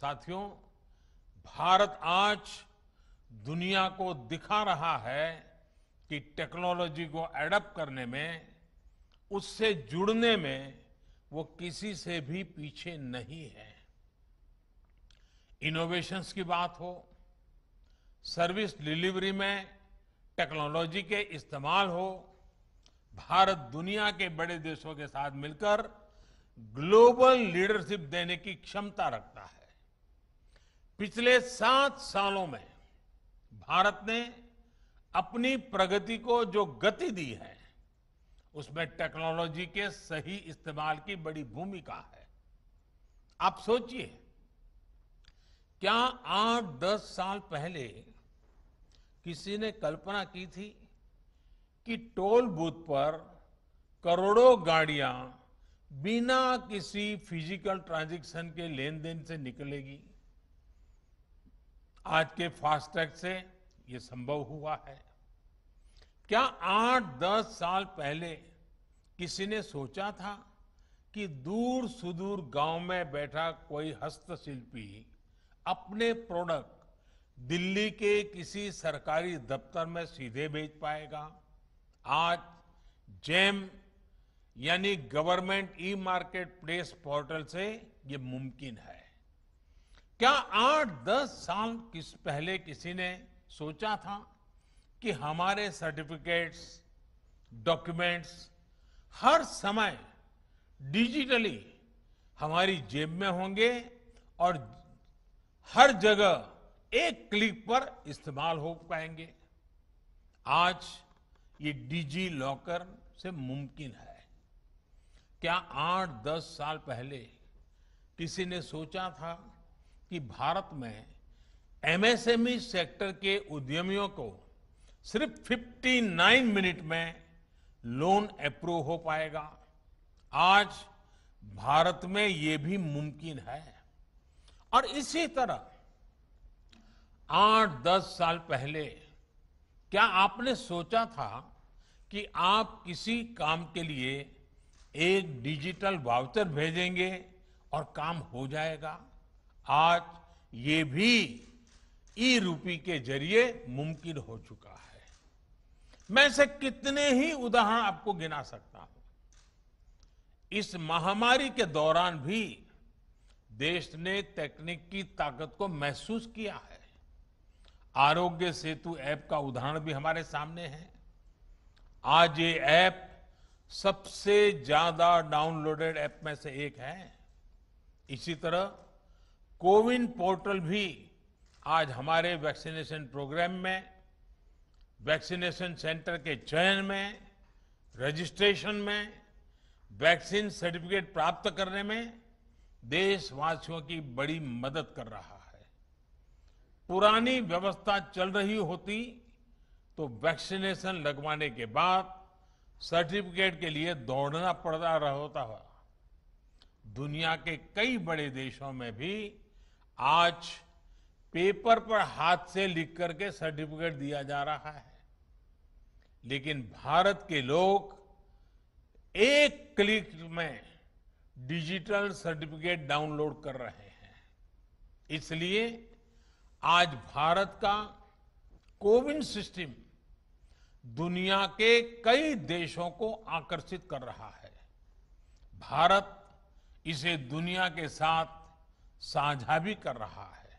साथियों भारत आज दुनिया को दिखा रहा है कि टेक्नोलॉजी को एडप्ट करने में उससे जुड़ने में वो किसी से भी पीछे नहीं है इनोवेशंस की बात हो सर्विस डिलीवरी में टेक्नोलॉजी के इस्तेमाल हो भारत दुनिया के बड़े देशों के साथ मिलकर ग्लोबल लीडरशिप देने की क्षमता रखता है पिछले सात सालों में भारत ने अपनी प्रगति को जो गति दी है उसमें टेक्नोलॉजी के सही इस्तेमाल की बड़ी भूमिका है आप सोचिए क्या आठ दस साल पहले किसी ने कल्पना की थी कि टोल बूथ पर करोड़ों गाड़ियां बिना किसी फिजिकल ट्रांजैक्शन के लेन देन से निकलेगी आज के फास्टैग से ये संभव हुआ है क्या आठ दस साल पहले किसी ने सोचा था कि दूर सुदूर गांव में बैठा कोई हस्तशिल्पी अपने प्रोडक्ट दिल्ली के किसी सरकारी दफ्तर में सीधे बेच पाएगा आज जेम यानी government e marketplace portal से ये मुमकिन है क्या आठ दस साल किस पहले किसी ने सोचा था कि हमारे सर्टिफिकेट्स डॉक्यूमेंट्स हर समय डिजिटली हमारी जेब में होंगे और हर जगह एक क्लिक पर इस्तेमाल हो पाएंगे आज ये डिजी लॉकर से मुमकिन है क्या आठ दस साल पहले किसी ने सोचा था कि भारत में एमएसएमई e सेक्टर के उद्यमियों को सिर्फ 59 मिनट में लोन अप्रूव हो पाएगा आज भारत में ये भी मुमकिन है और इसी तरह आठ दस साल पहले क्या आपने सोचा था कि आप किसी काम के लिए एक डिजिटल वाउचर भेजेंगे और काम हो जाएगा आज ये भी ई रूपी के जरिए मुमकिन हो चुका है मैं से कितने ही उदाहरण आपको गिना सकता हूं इस महामारी के दौरान भी देश ने तकनीक की ताकत को महसूस किया है आरोग्य सेतु ऐप का उदाहरण भी हमारे सामने है आज ये ऐप सबसे ज्यादा डाउनलोडेड ऐप में से एक है इसी तरह कोविन पोर्टल भी आज हमारे वैक्सीनेशन प्रोग्राम में वैक्सीनेशन सेंटर के चयन में रजिस्ट्रेशन में वैक्सीन सर्टिफिकेट प्राप्त करने में देशवासियों की बड़ी मदद कर रहा है पुरानी व्यवस्था चल रही होती तो वैक्सीनेशन लगवाने के बाद सर्टिफिकेट के लिए दौड़ना पड़ता रहता होता दुनिया के कई बड़े देशों में भी आज पेपर पर हाथ से लिख करके सर्टिफिकेट दिया जा रहा है लेकिन भारत के लोग एक क्लिक में डिजिटल सर्टिफिकेट डाउनलोड कर रहे हैं इसलिए आज भारत का कोविन सिस्टम दुनिया के कई देशों को आकर्षित कर रहा है भारत इसे दुनिया के साथ साझा भी कर रहा है